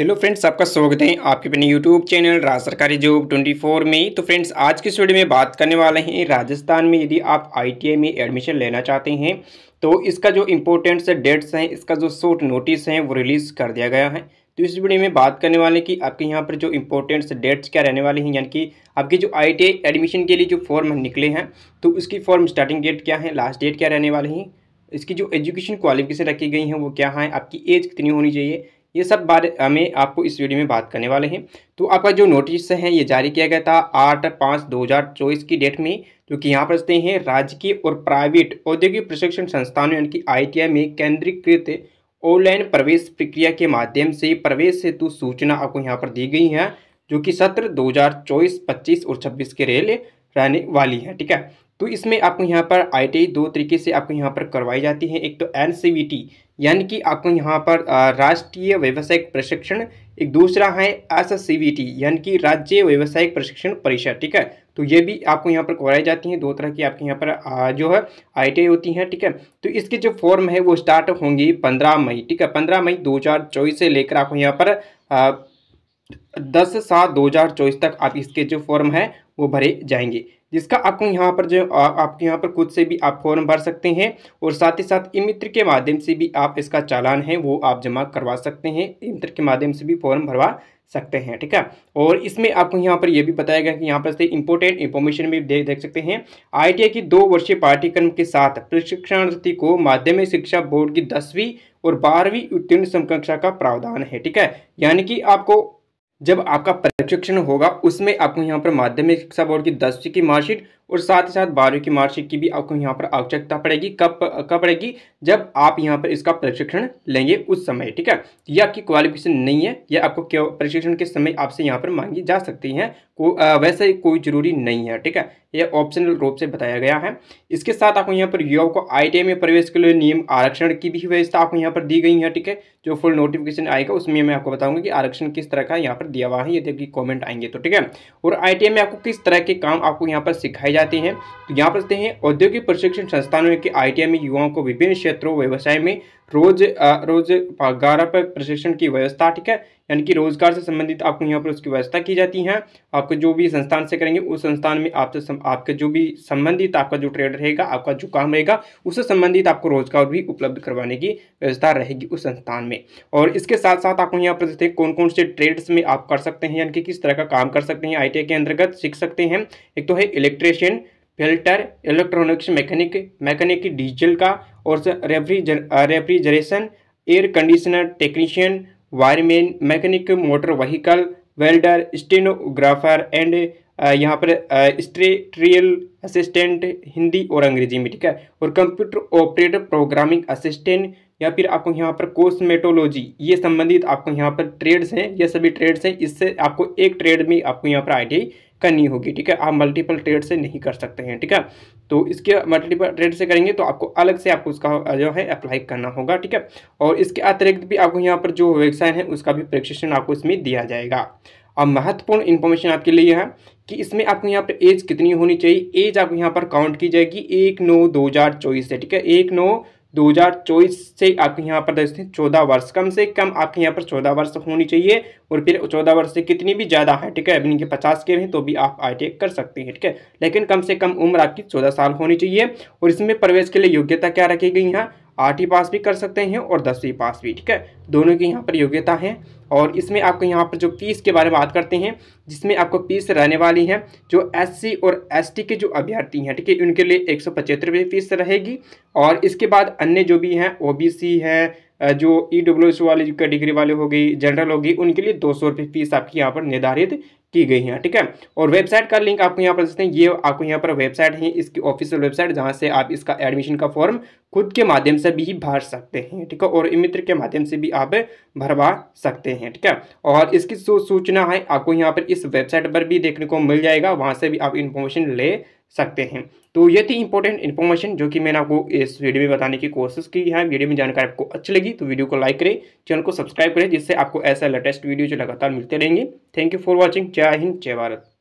hello friends आपका स्वागत है आपके अपने यूट्यूब चैनल राज सरकारी जॉब 24 में तो फ्रेंड्स आज की वीडियो में बात करने वाले हैं राजस्थान में यदि आप आईटीआई में एडमिशन लेना चाहते हैं तो इसका जो इम्पोर्टेंट डेट्स हैं इसका जो शॉर्ट नोटिस है वो रिलीज़ कर दिया गया है तो इस वीडियो में बात करने वाले कि आपके यहाँ पर जो इम्पोर्टेंट्स डेट्स क्या रहने वाले हैं यानी कि आपके जो आई एडमिशन के लिए जो फॉर्म निकले हैं तो उसकी फॉर्म स्टार्टिंग डेट क्या है लास्ट डेट क्या रहने वाली हैं इसकी जो एजुकेशन क्वालिफिकेशन रखी गई हैं वो क्या है आपकी एज कितनी होनी चाहिए ये सब बारे हमें आपको इस वीडियो में बात करने वाले हैं तो आपका जो नोटिस है ये जारी किया गया था आठ पाँच दो हज़ार चौबीस की डेट में जो कि यहाँ पर हैं राजकीय और प्राइवेट औद्योगिक प्रशिक्षण संस्थानों यानी कि आई में केंद्रीकृत ऑनलाइन प्रवेश प्रक्रिया के माध्यम से प्रवेश हेतु सूचना आपको यहाँ पर दी गई है जो कि सत्र दो हज़ार और छब्बीस के रेल रहने वाली है ठीक है तो इसमें आपको यहाँ पर आई दो तरीके से आपको यहाँ पर करवाई जाती है एक तो एन यानी कि आपको यहाँ पर राष्ट्रीय व्यावसायिक प्रशिक्षण एक दूसरा है एस एस यानी कि राज्य व्यावसायिक प्रशिक्षण परिषद ठीक है तो ये भी आपको यहाँ पर करवाई जाती हैं दो तरह की आपके यहाँ पर जो है आई होती हैं ठीक है तो इसके जो फॉर्म है वो स्टार्ट होंगी पंद्रह मई ठीक है पंद्रह मई दो से लेकर आपको यहाँ पर दस सात दो हज़ार चौबीस तक आप इसके जो फॉर्म है वो भरे जाएंगे जिसका आपको यहाँ पर जो आपके यहाँ पर खुद से भी आप फॉर्म भर सकते हैं और साथ ही साथ इमित्र के माध्यम से भी आप इसका चालान है वो आप जमा करवा सकते हैं इमित्र के माध्यम से भी फॉर्म भरवा सकते हैं ठीक है और इसमें आपको यहाँ पर यह भी बताया गया कि यहाँ पर से इम्पोर्टेंट इंफॉर्मेशन भी देख देख सकते हैं आई की दो वर्षीय पाठ्यक्रम के साथ प्रशिक्षणार्थी को माध्यमिक शिक्षा बोर्ड की दसवीं और बारहवीं उत्तीर्ण समकक्षा का प्रावधान है ठीक है यानी कि आपको जब आपका सब्जेक्शन होगा उसमें आपको यहाँ पर माध्यमिक शिक्षा बोर्ड की दसवीं की मार्कशीट और साथ ही साथ बारहवीं की मार्कशीट की भी आपको यहाँ पर आवश्यकता पड़ेगी कब कब पड़ेगी जब आप यहाँ पर इसका प्रशिक्षण लेंगे उस समय ठीक है ये आपकी क्वालिफिकेशन नहीं है यह आपको प्रशिक्षण के समय आपसे यहाँ पर मांगी जा सकती हैं को वैसे कोई जरूरी नहीं है ठीक है यह ऑप्शनल रूप से बताया गया है इसके साथ आपको यहाँ पर युवाओं को आई में प्रवेश के लिए नियम आरक्षण की भी व्यवस्था आपको यहाँ पर दी गई है ठीक है जो फुल नोटिफिकेशन आएगा उसमें मैं आपको बताऊंगा कि आरक्षण किस तरह का यहाँ पर दिया हुआ है यदि कमेंट आएंगे तो ठीक है और आई में आपको किस तरह के काम आपको यहाँ पर सिखाए जाते हैं तो यहाँ पर हैं औद्योगिक प्रशिक्षण संस्थानों के आई में युवाओं को विभिन्न क्षेत्रों व्यवसाय में रोज रोज ग्यारह पर प्रशिक्षण की व्यवस्था ठीक है यानी कि रोजगार से संबंधित आपको यहाँ पर उसकी व्यवस्था की जाती है आपको जो भी संस्थान से करेंगे उस संस्थान में आपसे आपके जो भी संबंधित आपका जो ट्रेड रहेगा आपका जो काम रहेगा उससे संबंधित आपको रोजगार भी उपलब्ध करवाने की व्यवस्था रहेगी उस संस्थान में और इसके साथ साथ आपको यहाँ पर देखते कौन कौन से ट्रेड्स में आप कर सकते हैं यानी कि किस तरह का काम कर सकते हैं आई के अंतर्गत सीख सकते हैं एक तो है electrician fitter electronics mechanic mechanic diesel का और refrigeration air conditioner technician wireman mechanic motor vehicle welder stenographer and यहाँ पर स्ट्रेट्रियल असिस्टेंट हिंदी और अंग्रेजी में ठीक है और कंप्यूटर ऑपरेटर प्रोग्रामिंग असिस्टेंट या फिर आपको यहाँ पर कोस्मेटोलॉजी ये संबंधित आपको यहाँ पर ट्रेड्स हैं ये सभी ट्रेड्स हैं इससे आपको एक ट्रेड में आपको यहाँ पर आई करनी होगी ठीक है आप मल्टीपल ट्रेड से नहीं कर सकते हैं ठीक है तो इसके मल्टीपल ट्रेड से करेंगे तो आपको अलग से आपको उसका जो है अप्लाई करना होगा ठीक है और इसके अतिरिक्त भी आपको यहाँ पर जो व्यवसाय है उसका भी प्रशिक्षण आपको इसमें दिया जाएगा अब महत्वपूर्ण इन्फॉर्मेशन आपके लिए है कि इसमें आपको यहाँ पर एज कितनी होनी चाहिए एज आपको यहाँ पर काउंट की जाएगी एक नौ दो हज़ार चौबीस से ठीक है एक नौ 2024 से आपके यहाँ पर देखते हैं चौदह वर्ष कम से कम आपके यहाँ पर चौदह वर्ष होनी चाहिए और फिर चौदह वर्ष से कितनी भी ज़्यादा है ठीक है अपनी के पचास के हैं तो भी आप आई कर सकते हैं ठीक है लेकिन कम से कम उम्र आपकी चौदह साल होनी चाहिए और इसमें प्रवेश के लिए योग्यता क्या रखी गई यहाँ आठवीं पास भी कर सकते हैं और दसवीं पास भी ठीक है दोनों की यहाँ पर योग्यता है और इसमें आपको यहाँ पर जो फीस के बारे में बात करते हैं जिसमें आपको फीस रहने वाली है जो एससी और एसटी के जो अभ्यर्थी हैं ठीक है उनके लिए एक सौ फीस रहेगी और इसके बाद अन्य जो भी हैं ओबीसी हैं जो ई e डब्ल्यू वाली कैटेगरी वाले हो गई जनरल होगी उनके लिए दो सौ रुपये फीस आपकी यहाँ पर निर्धारित की गई है ठीक है और वेबसाइट का लिंक आपको यहाँ पर देते हैं ये आपको यहाँ पर वेबसाइट है इसकी ऑफिशियल वेबसाइट जहाँ से आप इसका एडमिशन का फॉर्म खुद के माध्यम से भी भर सकते हैं ठीक है और मित्र के माध्यम से भी आप भरवा सकते हैं ठीक है और इसकी सूचना है आपको यहाँ पर इस वेबसाइट पर भी देखने को मिल जाएगा वहाँ से भी आप इन्फॉर्मेशन ले सकते हैं तो ये थी इंपॉर्टेंट इन्फॉर्मेशन जो कि मैंने आपको इस वीडियो में बताने की कोशिश की है वीडियो में जानकारी आपको अच्छी लगी तो वीडियो को लाइक करें चैनल को सब्सक्राइब करें जिससे आपको ऐसा लेटेस्ट वीडियो जो लगातार मिलते रहेंगे थैंक यू फॉर वॉचिंग जय हिंद जय भारत